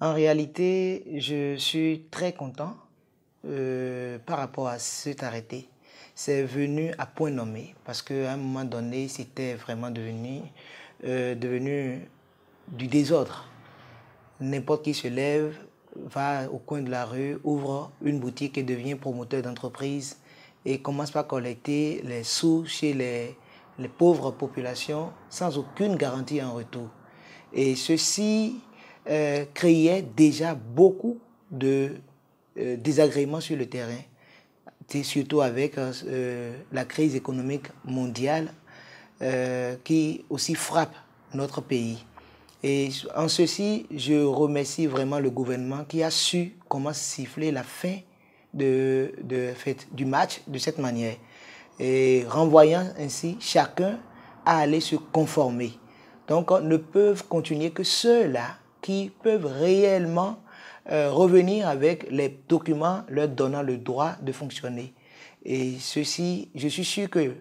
En réalité, je suis très content euh, par rapport à cet arrêté. C'est venu à point nommé parce qu'à un moment donné, c'était vraiment devenu, euh, devenu du désordre. N'importe qui se lève, va au coin de la rue, ouvre une boutique et devient promoteur d'entreprise et commence par collecter les sous chez les, les pauvres populations sans aucune garantie en retour. Et ceci euh, créait déjà beaucoup de euh, désagréments sur le terrain, surtout avec euh, la crise économique mondiale qui aussi frappe notre pays. Et en ceci, je remercie vraiment le gouvernement qui a su comment siffler la fin de, de fait, du match de cette manière et renvoyant ainsi chacun à aller se conformer. Donc ne peuvent continuer que ceux-là qui peuvent réellement euh, revenir avec les documents leur donnant le droit de fonctionner. Et ceci, je suis sûr que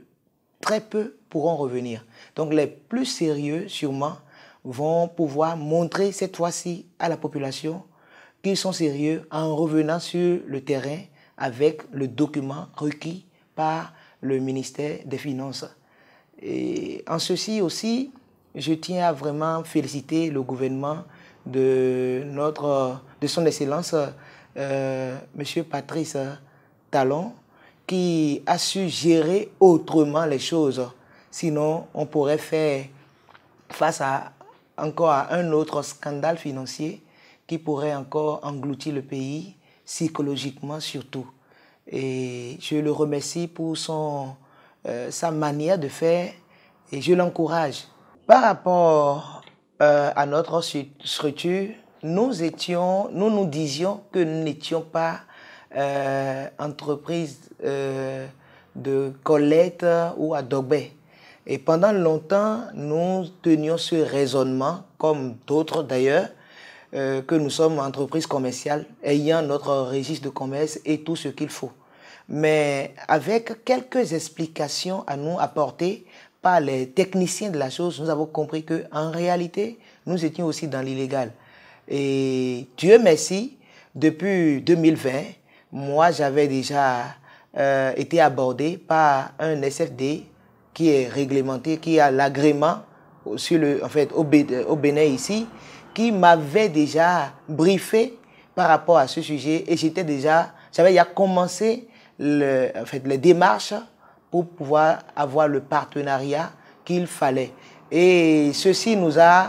très peu pourront revenir. Donc les plus sérieux, sûrement, vont pouvoir montrer cette fois-ci à la population qu'ils sont sérieux en revenant sur le terrain avec le document requis par le ministère des Finances. Et en ceci aussi, je tiens à vraiment féliciter le gouvernement de, notre, de son Excellence, euh, Monsieur M. Patrice Talon, qui a su gérer autrement les choses. Sinon, on pourrait faire face à, encore un autre scandale financier qui pourrait encore engloutir le pays, psychologiquement surtout. Et je le remercie pour son, euh, sa manière de faire et je l'encourage. Par rapport euh, à notre structure, nous, étions, nous nous disions que nous n'étions pas euh, entreprise euh, de collecte ou adobé. Et pendant longtemps, nous tenions ce raisonnement, comme d'autres d'ailleurs, euh, que nous sommes entreprise commerciale ayant notre registre de commerce et tout ce qu'il faut. Mais avec quelques explications à nous apporter par les techniciens de la chose, nous avons compris que en réalité, nous étions aussi dans l'illégal. Et Dieu merci, depuis 2020, moi j'avais déjà euh, été abordé par un SFD qui est réglementé, qui a l'agrément sur le, en fait, au, Bénin ici, qui m'avait déjà briefé par rapport à ce sujet et j'étais déjà, j'avais déjà commencé le, en fait, les démarches pour pouvoir avoir le partenariat qu'il fallait. Et ceci nous a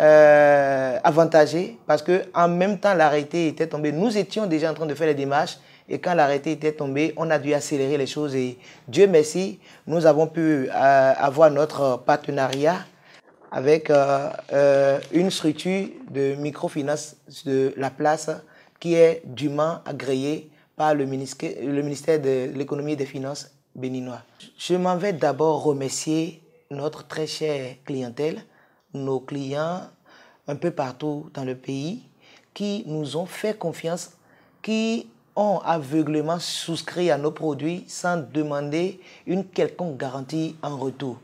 euh, avantagé parce que en même temps l'arrêté était tombé. Nous étions déjà en train de faire les démarches et quand l'arrêté était tombé, on a dû accélérer les choses et Dieu merci, nous avons pu euh, avoir notre partenariat avec euh, euh, une structure de microfinance de la place qui est dûment agréée par le ministère, de l'économie et des finances béninois. Je m'en vais d'abord remercier notre très chère clientèle, nos clients un peu partout dans le pays qui nous ont fait confiance, qui ont aveuglément souscrit à nos produits sans demander une quelconque garantie en retour.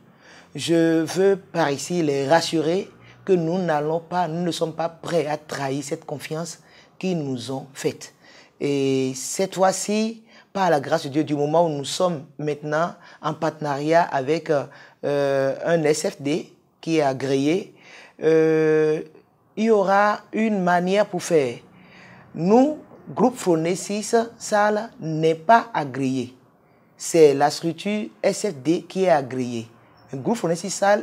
Je veux par ici les rassurer que nous n'allons pas, nous ne sommes pas prêts à trahir cette confiance qu'ils nous ont faite. Et cette fois-ci, par la grâce de Dieu, du moment où nous sommes maintenant en partenariat avec euh, un SFD qui est agréé, euh, il y aura une manière pour faire. Nous, groupe Froné 6, salle n'est pas agréé. C'est la structure SFD qui est agréée. Le groupe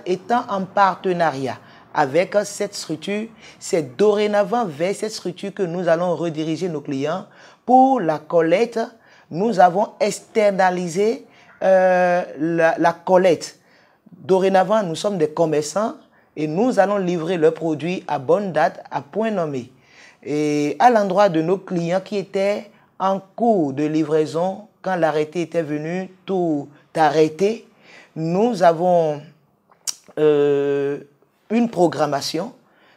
étant en partenariat avec cette structure, c'est dorénavant vers cette structure que nous allons rediriger nos clients pour la collecte. Nous avons externalisé euh, la, la collecte. Dorénavant, nous sommes des commerçants et nous allons livrer leurs produits à bonne date, à point nommé. Et à l'endroit de nos clients qui étaient en cours de livraison quand l'arrêté était venu, tout arrêté nous avons euh, une programmation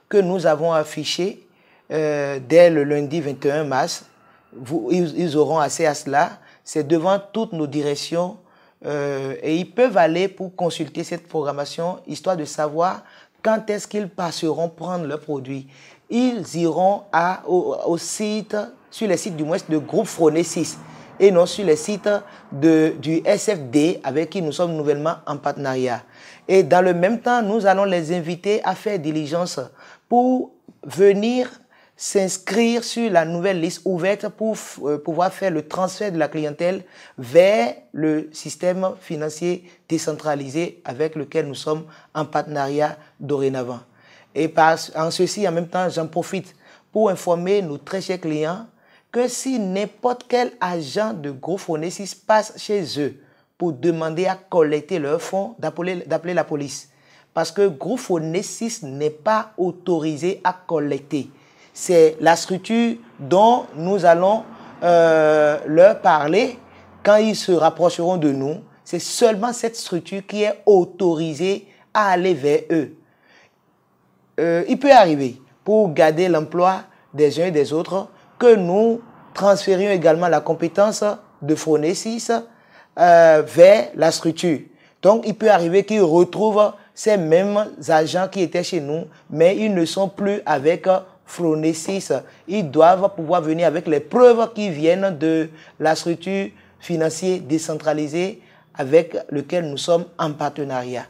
que nous avons affichée euh, dès le lundi 21 mars. Vous, ils, auront accès à cela. C'est devant toutes nos directions euh, et ils peuvent aller pour consulter cette programmation histoire de savoir quand est-ce qu'ils passeront prendre leurs produits. Ils iront à, au, site, sur les sites du moins de groupe Froné et non sur les sites de, du SFD avec qui nous sommes nouvellement en partenariat. Et dans le même temps, nous allons les inviter à faire diligence pour venir s'inscrire sur la nouvelle liste ouverte pour euh, pouvoir faire le transfert de la clientèle vers le système financier décentralisé avec lequel nous sommes en partenariat dorénavant. Et par, en ceci, en même temps, j'en profite pour informer nos très chers clients que si n'importe quel agent de gros fournisseurs passe chez eux pour demander à collecter leurs fonds, d'appeler la police. Parce que gros n'est pas autorisé à collecter. C'est la structure dont nous allons euh, leur parler quand ils se rapprocheront de nous. C'est seulement cette structure qui est autorisée à aller vers eux. Euh, il peut arriver, pour garder l'emploi des uns et des autres, que nous transférions également la compétence de Phronesis euh, vers la structure. Donc, il peut arriver qu'ils retrouvent ces mêmes agents qui étaient chez nous, mais ils ne sont plus avec Phronesis. Ils doivent pouvoir venir avec les preuves qui viennent de la structure financière décentralisée avec laquelle nous sommes en partenariat.